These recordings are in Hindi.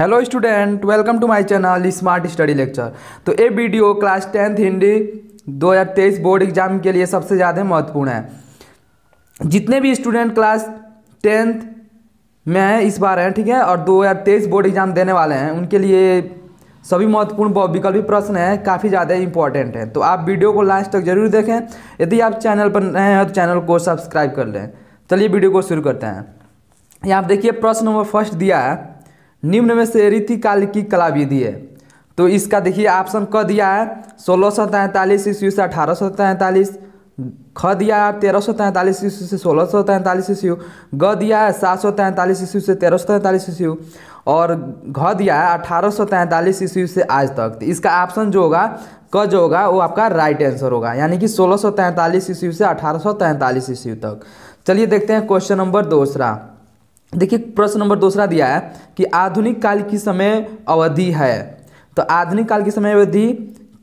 hello student welcome to my channel smart study lecture तो ये video class tenth Hindi 2023 board exam के लिए सबसे ज़्यादा महत्वपूर्ण है जितने भी स्टूडेंट क्लास टेंथ में हैं इस बार हैं ठीक है और 2023 बोर्ड एग्जाम देने वाले हैं उनके लिए सभी महत्वपूर्ण विकल्पी प्रश्न हैं काफ़ी ज़्यादा इंपॉर्टेंट है तो आप वीडियो को लास्ट तक जरूर देखें यदि आप चैनल पर नए हैं तो चैनल को सब्सक्राइब कर लें चलिए वीडियो को शुरू करते हैं यहाँ देखिए प्रश्न नंबर फर्स्ट दिया है निम्न में से रीतिकाल की कला विधि है तो इसका देखिए ऑप्शन क दिया है सोलह सौ तैंतालीस ईस्वी से अठारह सौ तैंतालीस ख दिया है तेरह सौ तैंतालीस ईस्वी से सोलह सौ तैंतालीस ईस्वी ग दिया है सात सौ तैंतालीस ईस्वी से तेरह सौ तैंतालीस ईस्वी और घ दिया है अठारह सौ तैंतालीस ईस्वी से आज तक तो इसका ऑप्शन जो होगा क जो होगा वो आपका राइट आंसर होगा यानी कि सोलह सौ तैंतालीस ईस्वी से अठारह सौ तैंतालीस ईस्वी तक चलिए देखते हैं क्वेश्चन नंबर दूसरा देखिए प्रश्न नंबर दूसरा दिया है कि आधुनिक काल की समय अवधि है तो आधुनिक काल की समय अवधि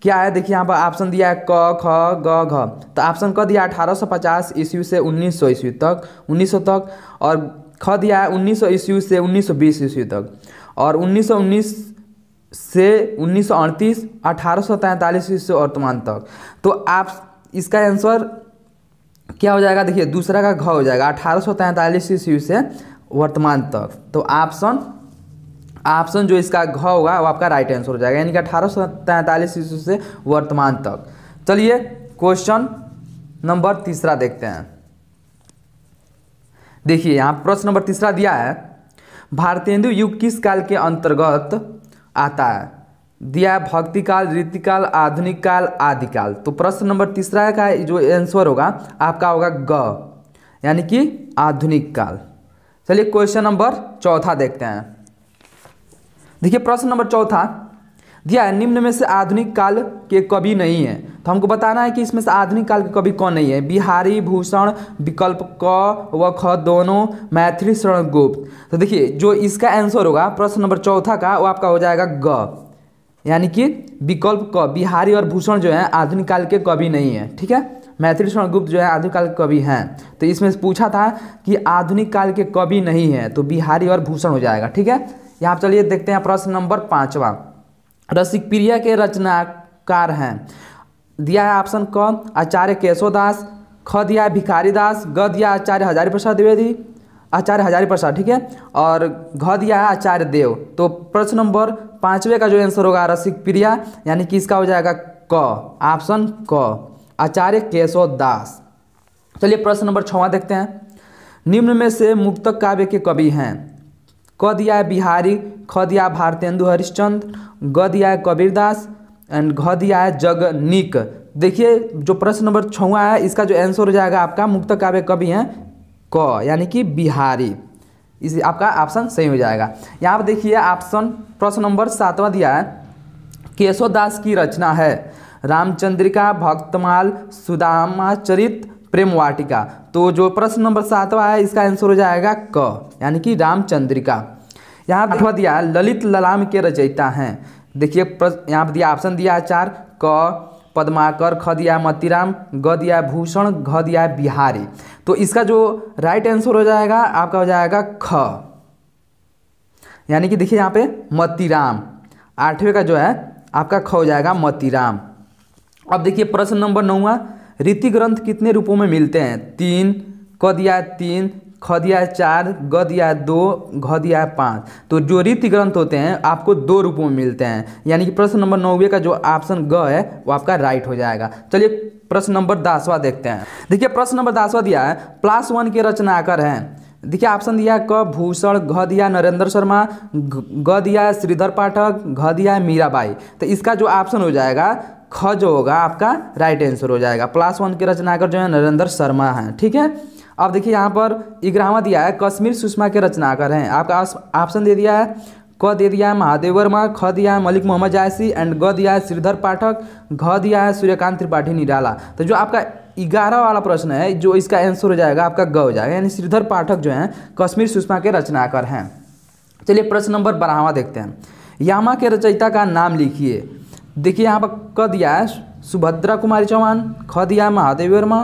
क्या है देखिए यहाँ पर ऑप्शन दिया है क ख ग घ तो ऑप्शन क दिया अठारह सौ पचास ईस्वी से उन्नीस सौ ईस्वी तक उन्नीस सौ तक और ख दिया है उन्नीस सौ ईस्वी से उन्नीस सौ बीस ईस्वी तक और उन्नीस सौ उन्नीस से उन्नीस सौ अड़तीस अठारह सौ तैंतालीस ईस्वी वर्तमान तक तो आप इसका आंसर क्या हो जाएगा देखिए दूसरा का घ हो जाएगा अठारह सौ तैंतालीस ईस्वी से वर्तमान तक तो ऑप्शन ऑप्शन जो इसका घ होगा वो आपका राइट आंसर हो जाएगा यानी कि अठारह सौ तैंतालीस ईस्वी से वर्तमान तक चलिए क्वेश्चन नंबर तीसरा देखते हैं देखिए यहाँ प्रश्न नंबर तीसरा दिया है भारतेंदु युग किस काल के अंतर्गत आता है दिया है भक्ति काल रीतिकाल आधुनिक काल आदिकाल तो प्रश्न नंबर तीसरा का जो आंसर होगा आपका होगा ग यानी कि आधुनिक काल चलिए क्वेश्चन नंबर चौथा देखते हैं देखिए प्रश्न नंबर चौथा दिया है निम्न में से आधुनिक काल के कवि नहीं है तो हमको बताना है कि इसमें से आधुनिक काल के कवि कौन नहीं है बिहारी भूषण विकल्प क व ख दोनों मैथिली गुप्त तो देखिए जो इसका आंसर होगा प्रश्न नंबर चौथा का वो आपका हो जाएगा ग यानी कि विकल्प क बिहारी और भूषण जो है आधुनिक काल के कवि नहीं है ठीक है मैथिली शरण गुप्त जो है आधुनिक काल के कवि हैं तो इसमें से पूछा था कि आधुनिक काल के कवि नहीं है तो बिहारी और भूषण हो जाएगा ठीक है यहाँ चलिए देखते हैं प्रश्न नंबर पाँचवा रसिक प्रिया के रचनाकार हैं दिया है ऑप्शन क आचार्य दास ख दिया है भिखारी दास ग दिया आचार्य हजारी प्रसाद द्विवेदी आचार्य हजारी प्रसाद ठीक है और घ दिया है आचार्य देव तो प्रश्न नंबर पांचवे का जो आंसर होगा रसिक प्रिया यानी कि इसका हो जाएगा क ऑप्शन क आचार्य केशव दास चलिए प्रश्न नंबर छवा देखते हैं निम्न में से मुक्तक काव्य के कवि हैं क दिया है बिहारी ख दिया भारतेंदु हरिश्चंद्र ग दिया है कबीरदास एंड घ दिया है जगनिक देखिए जो प्रश्न नंबर छवा है इसका जो आंसर हो जाएगा आपका मुक्त काव्य कवि हैं क यानी कि बिहारी इस आपका ऑप्शन सही हो जाएगा यहाँ पर देखिए ऑप्शन प्रश्न नंबर सातवां दिया है केशोदास की रचना है रामचंद्रिका भक्तमाल सुदामाचरित प्रेम वाटिका तो जो प्रश्न नंबर सातवां है इसका आंसर हो जाएगा क यानी कि रामचंद्रिका यहाँ आठवा दिया ललित ललाम के रचयिता हैं देखिए यहाँ पर दिया ऑप्शन दिया है चार क पद्माकर खदिया मतिराम गदिया भूषण घदिया बिहारी तो इसका जो राइट आंसर हो जाएगा आपका हो जाएगा ख यानी कि देखिए यहाँ पे मतिराम आठवें का जो है आपका ख हो जाएगा मतिराम अब देखिए प्रश्न नंबर नौवा रीति ग्रंथ कितने रूपों में मिलते हैं तीन कदिया तीन ख दिया चार ग दिया दो घ दिया पाँच तो जो रीति ग्रंथ होते हैं आपको दो रूपों में मिलते हैं यानी कि प्रश्न नंबर नौवे का जो ऑप्शन ग है वो आपका राइट हो जाएगा चलिए प्रश्न नंबर दसवा देखते हैं देखिए प्रश्न नंबर दसवा दिया है प्लास वन के रचनाकर हैं देखिए ऑप्शन दिया क भूषण घ दिया नरेंद्र शर्मा ग दिया श्रीधर पाठक घ दिया मीराबाई तो इसका जो ऑप्शन हो जाएगा ख जो होगा आपका राइट आंसर हो जाएगा प्लास वन के रचनाकर जो है नरेंद्र शर्मा हैं ठीक है अब देखिए यहाँ पर इग्रामा दिया है कश्मीर सुषमा के रचनाकार हैं आपका ऑप्शन दे दिया है क दे दिया है महादेव वर्मा ख दिया है मलिक मोहम्मद जायसी एंड ग दिया है श्रीधर पाठक घ दिया है सूर्यकांत त्रिपाठी निराला तो जो आपका ग्यारह वाला प्रश्न है जो इसका आंसर हो जाएगा आपका ग हो जाएगा यानी श्रीधर पाठक जो है कश्मीर सुषमा के रचनाकार हैं चलिए प्रश्न नंबर बारहवा देखते हैं यामा के रचयिता का नाम लिखिए देखिए यहाँ पर क दिया है सुभद्रा कुमारी चौहान ख दिया महादेव वर्मा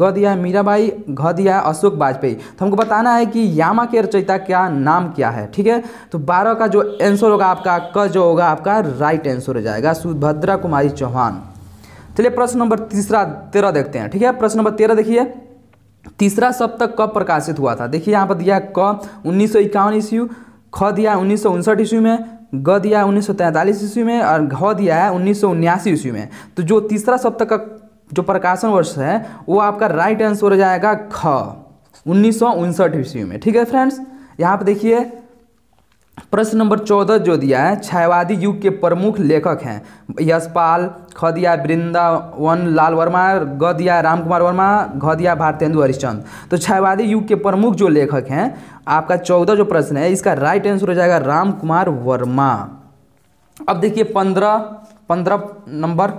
ग दिया मीराबाई घदिया दिया अशोक वाजपेयी तो हमको बताना है कि यामा के रचयिता का नाम क्या है ठीक है तो बारह का जो आंसर होगा आपका क जो होगा आपका राइट आंसर हो जाएगा सुभद्रा कुमारी चौहान चलिए प्रश्न नंबर तीसरा तेरह देखते हैं ठीक है प्रश्न नंबर तेरह देखिए तीसरा सप्तक कब प्रकाशित हुआ था देखिए यहाँ पर दिया क उन्नीस सौ इक्यावन ईस्वी ख दिया उन्नीस सौ उनसठ ईस्वी में ग दिया है उन्नीस ईस्वी में और घ दिया है उन्नीस ईस्वी में तो जो तीसरा सप्तक का जो प्रकाशन वर्ष है वो आपका राइट आंसर हो जाएगा ख उन्नीस ईस्वी में ठीक है फ्रेंड्स यहाँ पे देखिए प्रश्न नंबर चौदह जो दिया है छायावादी युग के प्रमुख लेखक हैं यशपाल खदिया वृंदावन लाल वर्मा ग दिया राम कुमार वर्मा घदिया दिया भारतेंदु हरिश्चंद तो छायावादी युग के प्रमुख जो लेखक हैं आपका चौदह जो प्रश्न है इसका राइट आंसर हो जाएगा राम कुमार वर्मा अब देखिए पंद्रह पंद्रह नंबर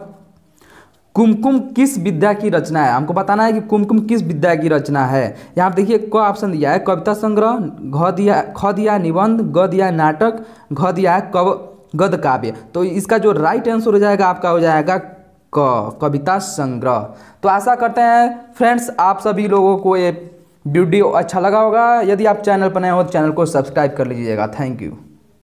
कुमकुम किस विद्या की रचना है हमको बताना है कि कुमकुम किस विद्या की रचना है यहाँ देखिए क ऑप्शन दिया है कविता संग्रह घ दिया ख दिया निबंध ग दिया नाटक घ दिया है कव गद काव्य तो इसका जो राइट आंसर हो जाएगा आपका हो जाएगा क कविता संग्रह तो आशा करते हैं फ्रेंड्स आप सभी लोगों को ये वीडियो अच्छा लगा होगा यदि आप चैनल पर नए हो तो चैनल को सब्सक्राइब कर लीजिएगा थैंक यू